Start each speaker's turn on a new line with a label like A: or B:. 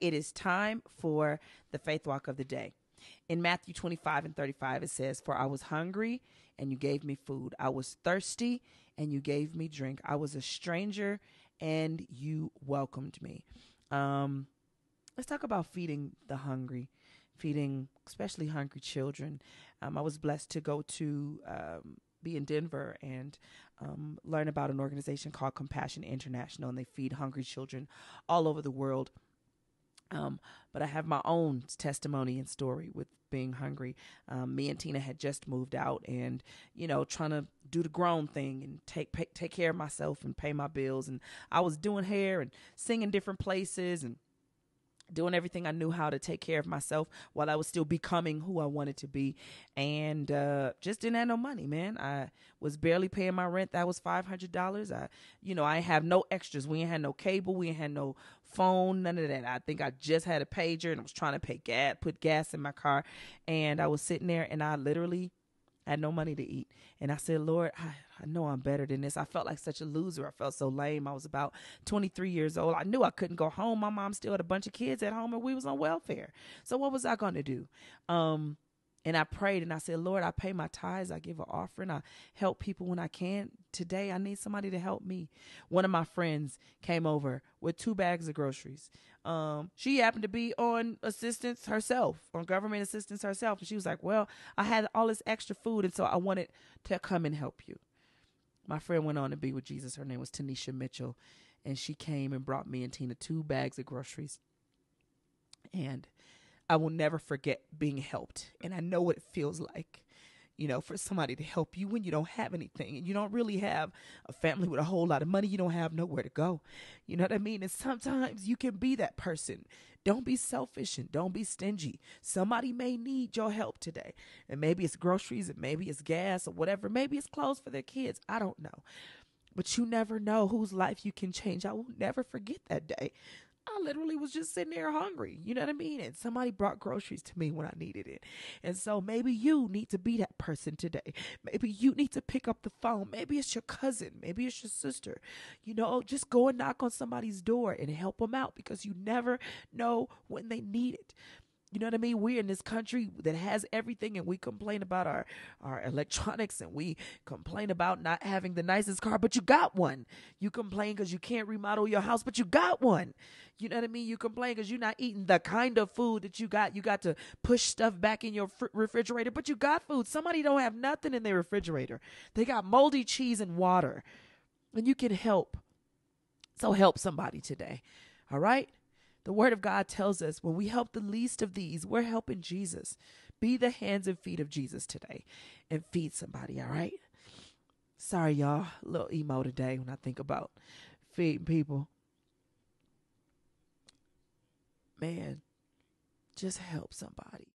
A: It is time for the faith walk of the day. In Matthew 25 and 35, it says, For I was hungry, and you gave me food. I was thirsty, and you gave me drink. I was a stranger, and you welcomed me. Um, let's talk about feeding the hungry, feeding especially hungry children. Um, I was blessed to go to. Um, be in Denver and um, learn about an organization called Compassion International, and they feed hungry children all over the world. Um, but I have my own testimony and story with being hungry. Um, me and Tina had just moved out, and you know, trying to do the grown thing and take pay, take care of myself and pay my bills. And I was doing hair and singing different places and doing everything I knew how to take care of myself while I was still becoming who I wanted to be. And uh, just didn't have no money, man. I was barely paying my rent. That was $500. I, you know, I have no extras. We ain't had no cable. We ain't had no phone, none of that. I think I just had a pager and I was trying to pay gas, put gas in my car. And I was sitting there and I literally – I had no money to eat. And I said, Lord, I, I, know I'm better than this. I felt like such a loser. I felt so lame. I was about 23 years old. I knew I couldn't go home. My mom still had a bunch of kids at home and we was on welfare. So what was I going to do? Um, and I prayed and I said, Lord, I pay my tithes, I give an offering, I help people when I can. Today, I need somebody to help me. One of my friends came over with two bags of groceries. Um, she happened to be on assistance herself, on government assistance herself. And she was like, Well, I had all this extra food, and so I wanted to come and help you. My friend went on to be with Jesus. Her name was Tanisha Mitchell. And she came and brought me and Tina two bags of groceries. And I will never forget being helped. And I know what it feels like, you know, for somebody to help you when you don't have anything and you don't really have a family with a whole lot of money. You don't have nowhere to go. You know what I mean? And sometimes you can be that person. Don't be selfish and don't be stingy. Somebody may need your help today. And maybe it's groceries and maybe it's gas or whatever. Maybe it's clothes for their kids. I don't know but you never know whose life you can change. I will never forget that day. I literally was just sitting there hungry. You know what I mean? And somebody brought groceries to me when I needed it. And so maybe you need to be that person today. Maybe you need to pick up the phone. Maybe it's your cousin. Maybe it's your sister. You know, just go and knock on somebody's door and help them out because you never know when they need it. You know what I mean? We're in this country that has everything and we complain about our, our electronics and we complain about not having the nicest car, but you got one. You complain because you can't remodel your house, but you got one. You know what I mean? You complain because you're not eating the kind of food that you got. You got to push stuff back in your fr- refrigerator, but you got food. Somebody don't have nothing in their refrigerator. They got moldy cheese and water. And you can help. So help somebody today. All right? The Word of God tells us when we help the least of these, we're helping Jesus. Be the hands and feet of Jesus today and feed somebody, all right? Sorry, y'all. A little emo today when I think about feeding people. Man, just help somebody.